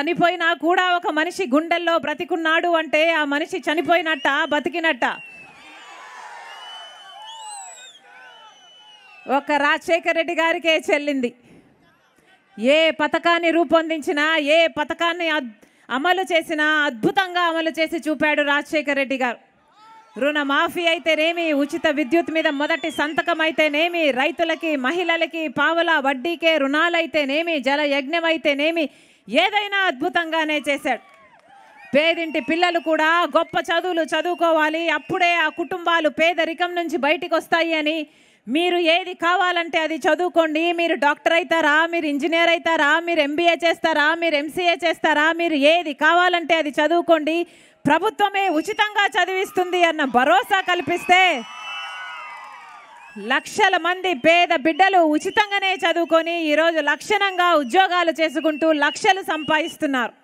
చనిపోయినా కూడా ఒక మనిషి గుండెల్లో బ్రతికున్నాడు అంటే ఆ మనిషి చనిపోయినట్ట బతికినట్ట ఒక రాజశేఖర్ రెడ్డి గారికే చెల్లింది ఏ పథకాన్ని రూపొందించినా ఏ పథకాన్ని అమలు చేసినా అద్భుతంగా అమలు చేసి చూపాడు రాజశేఖర్ రెడ్డి గారు రుణమాఫీ అయితేనేమి ఉచిత విద్యుత్ మీద మొదటి సంతకం అయితేనేమి రైతులకి మహిళలకి పావుల వడ్డీకే రుణాలైతేనేమి జల యజ్ఞం అయితేనేమి ఏదైనా అద్భుతంగానే చేశాడు పేదింటి పిల్లలు కూడా గొప్ప చదువులు చదువుకోవాలి అప్పుడే ఆ కుటుంబాలు పేదరికం నుంచి బయటికి వస్తాయి అని మీరు ఏది కావాలంటే అది చదువుకోండి మీరు డాక్టర్ అవుతారా మీరు ఇంజనీర్ అవుతారా మీరు ఎంబీఏ చేస్తారా మీరు ఎంసీఏ చేస్తారా మీరు ఏది కావాలంటే అది చదువుకోండి ప్రభుత్వమే ఉచితంగా చదివిస్తుంది అన్న భరోసా కల్పిస్తే లక్షల మంది పేద బిడ్డలు ఉచితంగానే చదువుకొని ఈరోజు లక్షణంగా ఉద్యోగాలు చేసుకుంటూ లక్షలు సంపాదిస్తున్నారు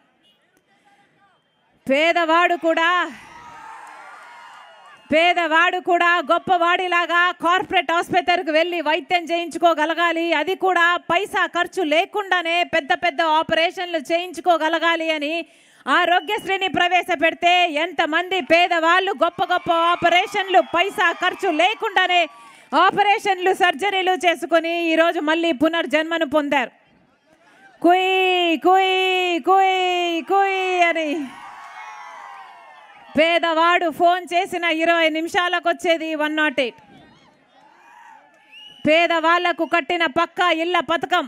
పేదవాడు కూడా పేదవాడు కూడా గొప్పవాడిలాగా కార్పొరేట్ ఆసుపత్రికి వెళ్ళి వైద్యం చేయించుకోగలగాలి అది కూడా పైసా ఖర్చు లేకుండానే పెద్ద పెద్ద ఆపరేషన్లు చేయించుకోగలగాలి అని ఆరోగ్యశ్రీని ప్రవేశపెడితే ఎంతమంది పేదవాళ్ళు గొప్ప గొప్ప ఆపరేషన్లు పైసా ఖర్చు లేకుండానే ఆపరేషన్లు సర్జరీలు చేసుకొని ఈరోజు మళ్ళీ పునర్జన్మను పొందారు కుయ్ కుయ్ కుయ్ కుయ్ అని పేదవాడు ఫోన్ చేసిన ఇరవై నిమిషాలకు వచ్చేది వన్ నాట్ ఎయిట్ పేదవాళ్లకు కట్టిన పక్క ఇళ్ల పథకం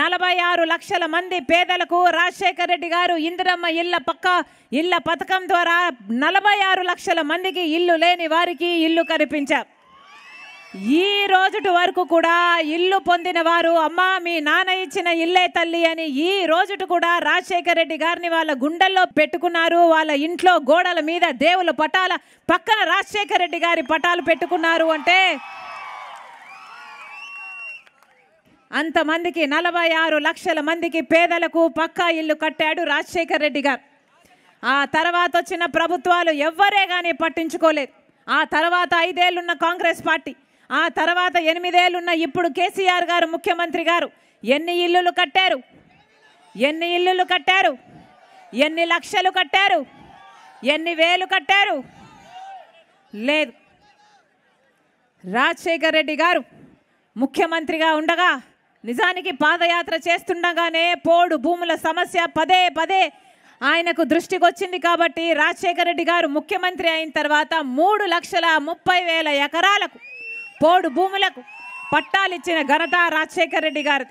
నలభై ఆరు లక్షల మంది పేదలకు రాజశేఖర రెడ్డి గారు ఇందిరమ్మ ఇళ్ల పక్క ఇళ్ల పథకం ద్వారా నలభై ఆరు లక్షల మందికి ఇల్లు లేని వారికి ఇల్లు కనిపించారు ఈ రోజుటి వరకు కూడా ఇల్లు పొందిన వారు అమ్మా మీ నాన్న ఇచ్చిన ఇల్లే తల్లి అని ఈ రోజుటి కూడా రాజశేఖర రెడ్డి గారిని వాళ్ళ గుండెల్లో పెట్టుకున్నారు వాళ్ళ ఇంట్లో గోడల మీద దేవుల పటాల పక్కన రాజశేఖర రెడ్డి గారి పటాలు పెట్టుకున్నారు అంటే అంతమందికి నలభై ఆరు లక్షల మందికి పేదలకు పక్కా ఇల్లు కట్టాడు రాజశేఖర రెడ్డి గారు ఆ తర్వాత వచ్చిన ప్రభుత్వాలు ఎవ్వరే కానీ పట్టించుకోలేదు ఆ తర్వాత ఐదేళ్లున్న కాంగ్రెస్ పార్టీ ఆ తర్వాత ఎనిమిదేళ్ళున్న ఇప్పుడు కేసీఆర్ గారు ముఖ్యమంత్రి గారు ఎన్ని ఇల్లులు కట్టారు ఎన్ని ఇల్లులు కట్టారు ఎన్ని లక్షలు కట్టారు ఎన్ని వేలు కట్టారు లేదు రాజశేఖర్ రెడ్డి గారు ముఖ్యమంత్రిగా ఉండగా నిజానికి పాదయాత్ర చేస్తుండగానే పోడు భూముల సమస్య పదే పదే ఆయనకు దృష్టికి వచ్చింది కాబట్టి రాజశేఖర రెడ్డి గారు ముఖ్యమంత్రి అయిన తర్వాత మూడు లక్షల ముప్పై వేల ఎకరాలకు పోడు భూములకు పట్టాలిచ్చిన ఘనత రాజశేఖర రెడ్డి గారు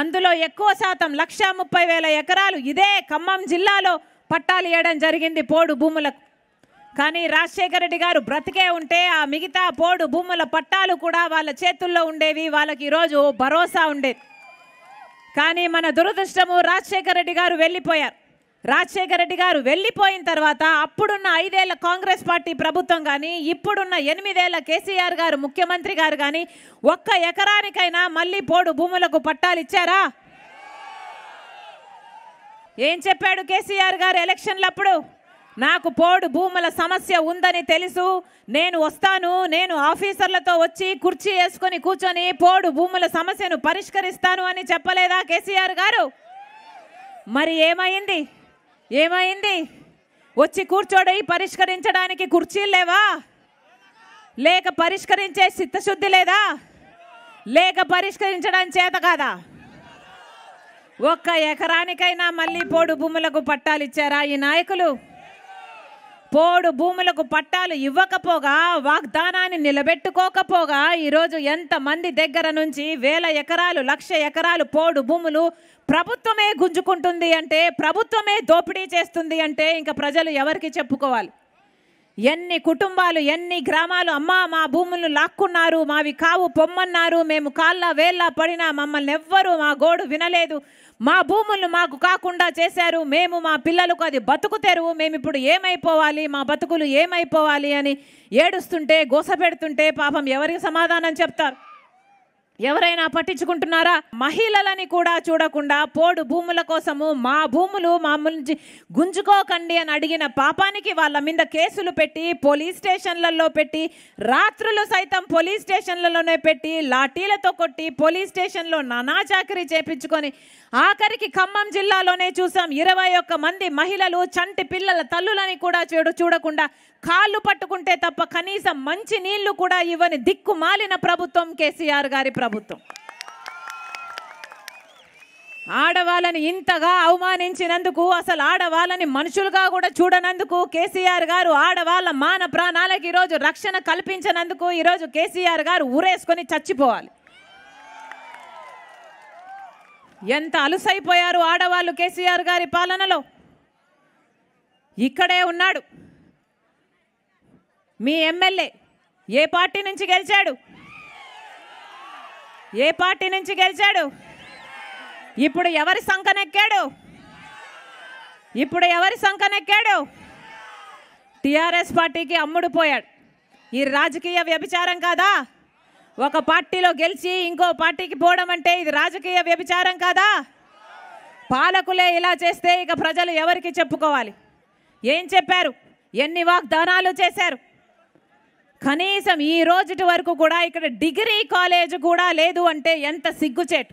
అందులో ఎక్కువ శాతం లక్ష ముప్పై వేల ఎకరాలు ఇదే ఖమ్మం జిల్లాలో పట్టాలు ఇవ్వడం జరిగింది పోడు భూములకు కానీ రాజశేఖర రెడ్డి గారు బ్రతికే ఉంటే ఆ మిగతా పోడు భూముల పట్టాలు కూడా వాళ్ళ చేతుల్లో ఉండేవి వాళ్ళకి ఈరోజు భరోసా ఉండేది కానీ మన దురదృష్టము రాజశేఖర రెడ్డి గారు వెళ్ళిపోయారు రాజశేఖర రెడ్డి గారు వెళ్ళిపోయిన తర్వాత అప్పుడున్న ఐదేళ్ల కాంగ్రెస్ పార్టీ ప్రభుత్వం కానీ ఇప్పుడున్న ఎనిమిదేళ్ల కేసీఆర్ గారు ముఖ్యమంత్రి గారు కానీ ఒక్క ఎకరానికైనా మళ్ళీ పోడు భూములకు పట్టాలు ఇచ్చారా ఏం చెప్పాడు కేసీఆర్ గారు ఎలక్షన్లప్పుడు నాకు పోడు భూముల సమస్య ఉందని తెలుసు నేను వస్తాను నేను ఆఫీసర్లతో వచ్చి కుర్చీ వేసుకొని కూర్చొని పోడు భూముల సమస్యను పరిష్కరిస్తాను అని చెప్పలేదా కేసీఆర్ గారు మరి ఏమైంది ఏమైంది వచ్చి కూర్చోడై పరిష్కరించడానికి కుర్చీలు లేవా లేక పరిష్కరించే చిత్తశుద్ధి లేదా లేక పరిష్కరించడం చేత కాదా ఒక్క ఎకరానికైనా మళ్ళీ పోడు భూములకు పట్టాలిచ్చారా ఈ నాయకులు పోడు భూములకు పట్టాలు ఇవ్వకపోగా వాగ్దానాన్ని నిలబెట్టుకోకపోగా ఈరోజు ఎంతమంది దగ్గర నుంచి వేల ఎకరాలు లక్ష ఎకరాలు పోడు భూములు ప్రభుత్వమే గుంజుకుంటుంది అంటే ప్రభుత్వమే దోపిడీ చేస్తుంది అంటే ఇంకా ప్రజలు ఎవరికి చెప్పుకోవాలి ఎన్ని కుటుంబాలు ఎన్ని గ్రామాలు అమ్మా మా భూములను లాక్కున్నారు మావి కావు పొమ్మన్నారు మేము కాళ్ళ వేళ్ళ పడినా మమ్మల్ని ఎవ్వరూ మా గోడు వినలేదు మా భూములు మాకు కాకుండా చేశారు మేము మా పిల్లలకు అది బతుకు తెరువు మేము ఇప్పుడు ఏమైపోవాలి మా బతుకులు ఏమైపోవాలి అని ఏడుస్తుంటే గోస పెడుతుంటే పాపం ఎవరికి సమాధానం చెప్తారు ఎవరైనా పట్టించుకుంటున్నారా మహిళలని కూడా చూడకుండా పోడు భూముల కోసము మా భూములు మామూలు గుంజుకోకండి అని అడిగిన పాపానికి వాళ్ళ మీద కేసులు పెట్టి పోలీస్ స్టేషన్లలో పెట్టి రాత్రులు సైతం పోలీస్ స్టేషన్లలోనే పెట్టి లాఠీలతో కొట్టి పోలీస్ స్టేషన్లో నానాచాకరీ చేపించుకొని ఆఖరికి ఖమ్మం జిల్లాలోనే చూసాం ఇరవై ఒక్క మంది మహిళలు చంటి పిల్లల తల్లులని కూడా చూడు చూడకుండా కాళ్ళు పట్టుకుంటే తప్ప కనీసం మంచి నీళ్లు కూడా ఇవ్వని దిక్కు మాలిన ప్రభుత్వం కేసీఆర్ గారి ప్రభుత్వం ఆడవాళ్ళని ఇంతగా అవమానించినందుకు అసలు ఆడవాళ్ళని మనుషులుగా కూడా చూడనందుకు కేసీఆర్ గారు ఆడవాళ్ళ మాన ప్రాణాలకు ఈరోజు రక్షణ కల్పించినందుకు ఈరోజు కేసీఆర్ గారు ఊరేసుకొని చచ్చిపోవాలి ఎంత అలుసైపోయారు ఆడవాళ్ళు కేసీఆర్ గారి పాలనలో ఇక్కడే ఉన్నాడు మీ ఎమ్మెల్యే ఏ పార్టీ నుంచి గెలిచాడు ఏ పార్టీ నుంచి గెలిచాడు ఇప్పుడు ఎవరి సంఖనెక్కాడు ఇప్పుడు ఎవరి సంఖనెక్కాడు టీఆర్ఎస్ పార్టీకి అమ్ముడు పోయాడు ఈ రాజకీయ వ్యభిచారం కాదా ఒక పార్టీలో గెలిచి ఇంకో పార్టీకి పోవడం అంటే ఇది రాజకీయ వ్యభిచారం కాదా పాలకులే ఇలా చేస్తే ఇక ప్రజలు ఎవరికి చెప్పుకోవాలి ఏం చెప్పారు ఎన్ని వాగ్దానాలు చేశారు కనీసం ఈ రోజుటి వరకు కూడా ఇక్కడ డిగ్రీ కాలేజ్ కూడా లేదు అంటే ఎంత సిగ్గుచేటు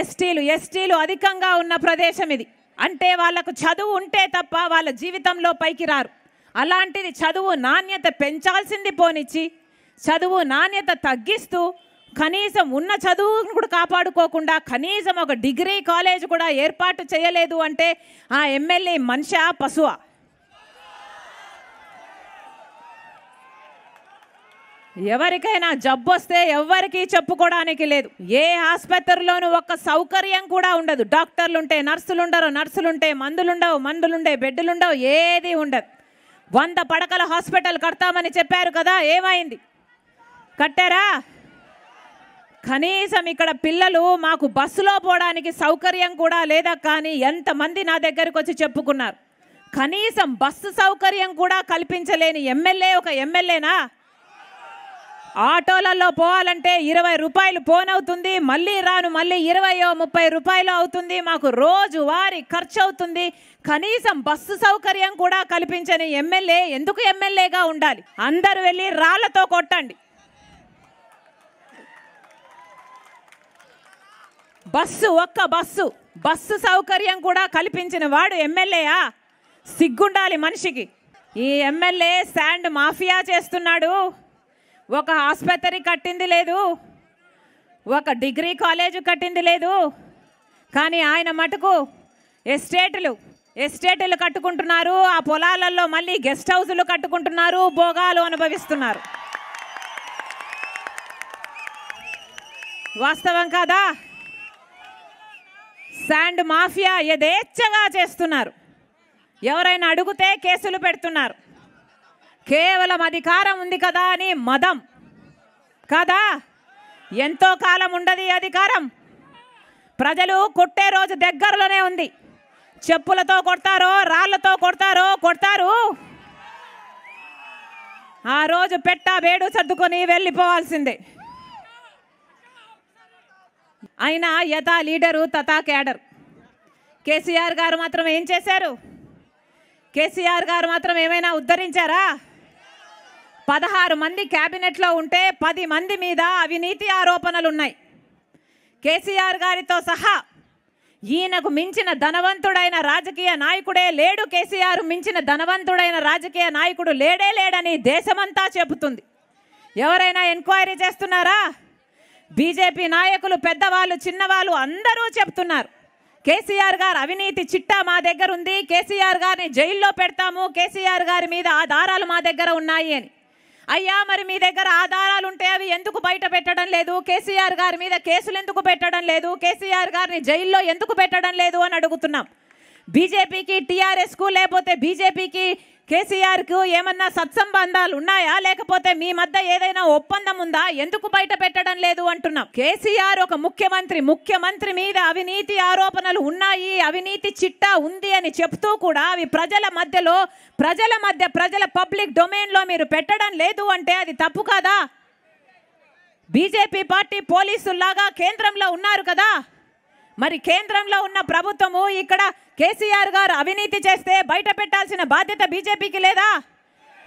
ఎస్టీలు ఎస్టీలు అధికంగా ఉన్న ప్రదేశం ఇది అంటే వాళ్ళకు చదువు ఉంటే తప్ప వాళ్ళ జీవితంలో పైకి రారు అలాంటిది చదువు నాణ్యత పెంచాల్సింది పోనిచ్చి చదువు నాణ్యత తగ్గిస్తూ కనీసం ఉన్న చదువును కూడా కాపాడుకోకుండా కనీసం ఒక డిగ్రీ కాలేజ్ కూడా ఏర్పాటు చేయలేదు అంటే ఆ ఎమ్మెల్యే మనిషా పశువా ఎవరికైనా జబ్బు వస్తే ఎవరికీ చెప్పుకోవడానికి లేదు ఏ ఆసుపత్రిలోనూ ఒక్క సౌకర్యం కూడా ఉండదు డాక్టర్లు ఉంటే నర్సులు ఉండరు నర్సులు ఉంటే మందులుండవు మందులుండే బెడ్డులుండవు ఏది ఉండదు వంద పడకల హాస్పిటల్ కడతామని చెప్పారు కదా ఏమైంది కట్టారా కనీసం ఇక్కడ పిల్లలు మాకు బస్సులో పోవడానికి సౌకర్యం కూడా లేదా కానీ ఎంతమంది నా దగ్గరకు వచ్చి చెప్పుకున్నారు కనీసం బస్సు సౌకర్యం కూడా కల్పించలేని ఎమ్మెల్యే ఒక ఎమ్మెల్యేనా ఆటోలలో పోవాలంటే ఇరవై రూపాయలు ఫోన్ అవుతుంది మళ్ళీ రాను మళ్ళీ ఇరవయో ముప్పై రూపాయలు అవుతుంది మాకు రోజు వారి ఖర్చు అవుతుంది కనీసం బస్సు సౌకర్యం కూడా కల్పించని ఎమ్మెల్యే ఎందుకు ఎమ్మెల్యేగా ఉండాలి అందరు వెళ్ళి రాళ్లతో కొట్టండి బస్సు ఒక్క బస్సు బస్సు సౌకర్యం కూడా కల్పించిన వాడు ఎమ్మెల్యేయా సిగ్గుండాలి మనిషికి ఈ ఎమ్మెల్యే శాండ్ మాఫియా చేస్తున్నాడు ఒక ఆసుపత్రి కట్టింది లేదు ఒక డిగ్రీ కాలేజ్ కట్టింది లేదు కానీ ఆయన మటుకు ఎస్టేట్లు ఎస్టేట్లు కట్టుకుంటున్నారు ఆ పొలాలలో మళ్ళీ గెస్ట్ హౌసులు కట్టుకుంటున్నారు భోగాలు అనుభవిస్తున్నారు వాస్తవం కాదా శాండ్ మాఫియా యథేచ్ఛగా చేస్తున్నారు ఎవరైనా అడిగితే కేసులు పెడుతున్నారు కేవలం అధికారం ఉంది కదా అని మదం కదా ఎంతో కాలం ఉండదు అధికారం ప్రజలు కొట్టే రోజు దగ్గరలోనే ఉంది చెప్పులతో కొడతారో రాళ్లతో కొడతారో కొడతారు ఆ రోజు పెట్ట వేడు సర్దుకొని వెళ్ళిపోవాల్సిందే అయినా యథా లీడరు తథా కేడర్ కేసీఆర్ గారు మాత్రం ఏం చేశారు కేసీఆర్ గారు మాత్రం ఏమైనా ఉద్ధరించారా పదహారు మంది క్యాబినెట్లో ఉంటే పది మంది మీద అవినీతి ఆరోపణలు ఉన్నాయి కేసీఆర్ గారితో సహా ఈయనకు మించిన ధనవంతుడైన రాజకీయ నాయకుడే లేడు కేసీఆర్ మించిన ధనవంతుడైన రాజకీయ నాయకుడు లేడే లేడని దేశమంతా చెబుతుంది ఎవరైనా ఎంక్వైరీ చేస్తున్నారా బీజేపీ నాయకులు పెద్దవాళ్ళు చిన్నవాళ్ళు అందరూ చెప్తున్నారు కేసీఆర్ గారు అవినీతి చిట్టా మా దగ్గర ఉంది కేసీఆర్ గారిని జైల్లో పెడతాము కేసీఆర్ గారి మీద ఆధారాలు మా దగ్గర ఉన్నాయి అని అయ్యా మరి మీ దగ్గర ఆధారాలు ఉంటే అవి ఎందుకు బయట పెట్టడం లేదు కేసీఆర్ గారి మీద కేసులు ఎందుకు పెట్టడం లేదు కేసీఆర్ గారిని జైల్లో ఎందుకు పెట్టడం లేదు అని అడుగుతున్నాం బీజేపీకి టీఆర్ఎస్కు లేకపోతే బీజేపీకి కేసీఆర్కు ఏమన్నా సత్సంబంధాలు ఉన్నాయా లేకపోతే మీ మధ్య ఏదైనా ఒప్పందం ఉందా ఎందుకు బయట పెట్టడం లేదు అంటున్నాం కేసీఆర్ ఒక ముఖ్యమంత్రి ముఖ్యమంత్రి మీద అవినీతి ఆరోపణలు ఉన్నాయి అవినీతి చిట్టా ఉంది అని చెప్తూ కూడా అవి ప్రజల మధ్యలో ప్రజల మధ్య ప్రజల పబ్లిక్ డొమైన్లో మీరు పెట్టడం లేదు అంటే అది తప్పు కాదా బీజేపీ పార్టీ పోలీసుల్లాగా కేంద్రంలో ఉన్నారు కదా మరి కేంద్రంలో ఉన్న ప్రభుత్వము ఇక్కడ కేసీఆర్ గారు అవినీతి చేస్తే బయట పెట్టాల్సిన బాధ్యత బీజేపీకి లేదా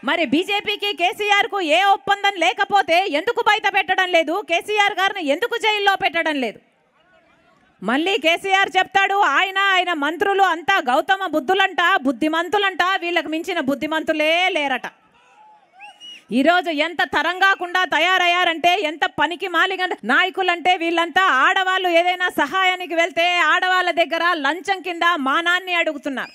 మరి బీజేపీకి కేసీఆర్కు ఏ ఒప్పందం లేకపోతే ఎందుకు బయట పెట్టడం లేదు కేసీఆర్ గారిని ఎందుకు జైల్లో పెట్టడం లేదు మళ్ళీ కేసీఆర్ చెప్తాడు ఆయన ఆయన మంత్రులు అంతా గౌతమ బుద్ధులంట బుద్ధిమంతులంట వీళ్ళకి మించిన బుద్ధిమంతులే లేరట ఈరోజు ఎంత తరంగాకుండా తయారయ్యారంటే ఎంత పనికి మాలిగ నాయకులంటే వీళ్ళంతా ఆడవాళ్ళు ఏదైనా సహాయానికి వెళ్తే ఆడవాళ్ళ దగ్గర లంచం కింద మానాన్ని అడుగుతున్నారు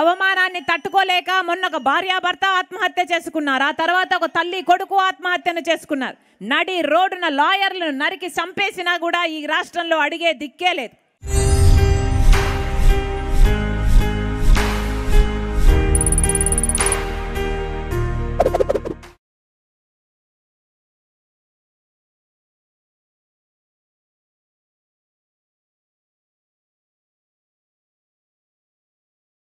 అవమానాన్ని తట్టుకోలేక మొన్న ఒక భార్యాభర్త ఆత్మహత్య చేసుకున్నారు ఆ తర్వాత ఒక తల్లి కొడుకు ఆత్మహత్యను చేసుకున్నారు నడి రోడ్డున లాయర్లను నరికి చంపేసినా కూడా ఈ రాష్ట్రంలో అడిగే దిక్కే లేదు